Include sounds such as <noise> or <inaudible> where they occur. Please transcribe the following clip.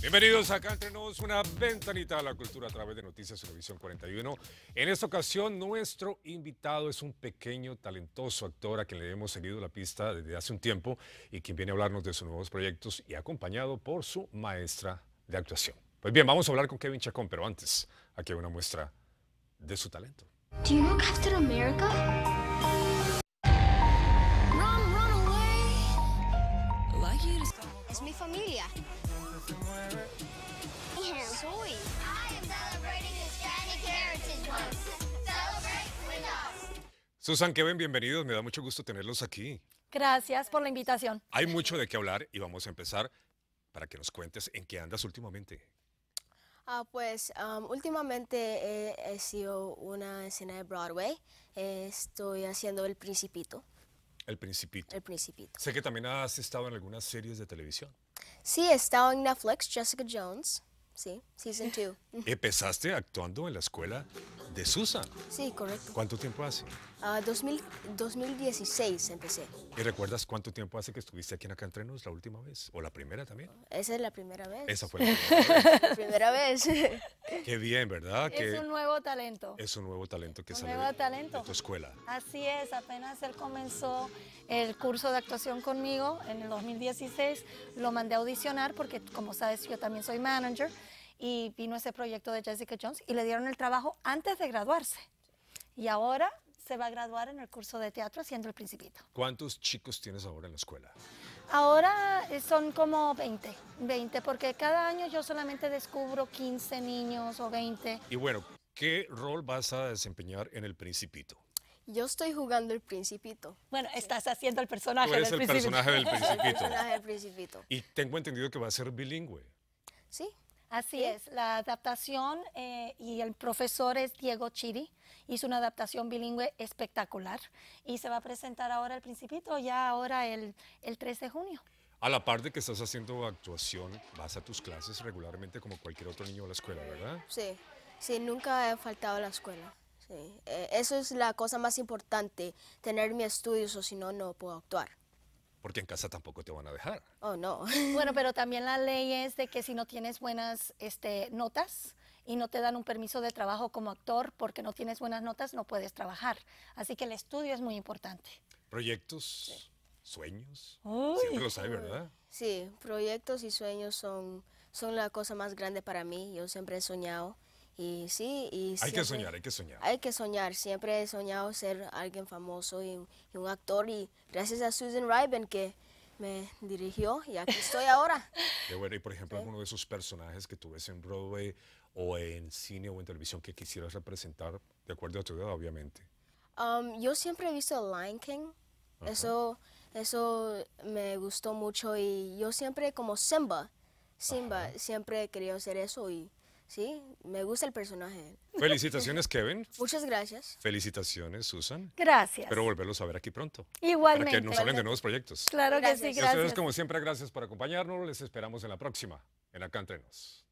Bienvenidos acá entre nos, una ventanita a la cultura a través de Noticias Televisión 41. En esta ocasión, nuestro invitado es un pequeño, talentoso actor a quien le hemos seguido la pista desde hace un tiempo y quien viene a hablarnos de sus nuevos proyectos y acompañado por su maestra de actuación. Pues bien, vamos a hablar con Kevin Chacón, pero antes, aquí hay una muestra de su talento. America? run away. Es mi familia. Susan, Kevin, bienvenidos. Me da mucho gusto tenerlos aquí. Gracias por la invitación. Hay mucho de qué hablar y vamos a empezar para que nos cuentes en qué andas últimamente. Ah, pues um, últimamente he, sido una escena de Broadway. estoy haciendo El Principito. El Principito. El Principito. Sé que también has estado en algunas series de televisión. Sí, está en Netflix, Jessica Jones. Sí, Season 2. ¿Empezaste actuando en la escuela? de Susa. Sí, correcto. ¿Cuánto tiempo hace? Ah, 2016 empecé. ¿Y recuerdas cuánto tiempo hace que estuviste aquí en Acá la última vez? ¿O la primera también? Esa es la primera vez. Esa fue la <laughs> primera vez. la primera vez. Qué bien, ¿verdad? Es un nuevo talento. Es un nuevo talento que sale nuevo talento. de tu escuela. Así es, apenas él comenzó el curso de actuación conmigo en el 2016, lo mandé a audicionar porque como sabes yo también soy manager y vino ese proyecto de Jessica Jones y le dieron el trabajo antes de graduarse. Y ahora se va a graduar en el curso de teatro haciendo el principito. ¿Cuántos chicos tienes ahora en la escuela? Ahora eh, son como 20, 20, porque cada año yo solamente descubro 15 niños o 20. Y bueno, ¿qué rol vas a desempeñar en el principito? Yo estoy jugando el principito. Bueno, estás haciendo el personaje Tú eres el Personaje del <laughs> principito. el personaje del principito. Y tengo entendido que va a ser bilingüe. Sí, Así es, la adaptación eh, y el profesor es Diego Chiri, hizo una adaptación bilingüe espectacular y se va a presentar ahora el principito, ya ahora el, 3 de junio. A la parte que estás haciendo actuación, vas a tus clases regularmente como cualquier otro niño de la escuela, ¿verdad? Sí, sí, nunca he faltado a la escuela. Sí. Eh, eso es la cosa más importante, tener mis estudios o si no, no puedo actuar porque en casa tampoco te van a dejar. Oh, no. <laughs> bueno, pero también la ley es de que si no tienes buenas este, notas y no te dan un permiso de trabajo como actor porque no tienes buenas notas, no puedes trabajar. Así que el estudio es muy importante. Proyectos, sueños, siempre los hay, ¿verdad? Sí, proyectos y sueños son, son la cosa más grande para mí. Yo siempre he soñado y sí, y Hay que soñar, hay que soñar. Hay que soñar. Siempre he soñado ser alguien famoso y, un actor. Y gracias a Susan Ryben que me dirigió y aquí estoy <laughs> ahora. Qué bueno. Y por ejemplo, alguno de esos personajes que tú en Broadway o en cine o en televisión que quisieras representar, de acuerdo a tu edad, obviamente. Um, yo siempre he visto Lion King. Eso, eso me gustó mucho y yo siempre como Simba. Simba, siempre he querido hacer eso y Sí, me gusta el personaje. <laughs> Felicitaciones, Kevin. Muchas gracias. Felicitaciones, Susan. Gracias. Espero volverlos a ver aquí pronto. Igualmente. Para que nos hablen de nuevos proyectos. Claro que sí, gracias. ustedes, como siempre, gracias por acompañarnos. Les esperamos en la próxima, en Acá Entrenos.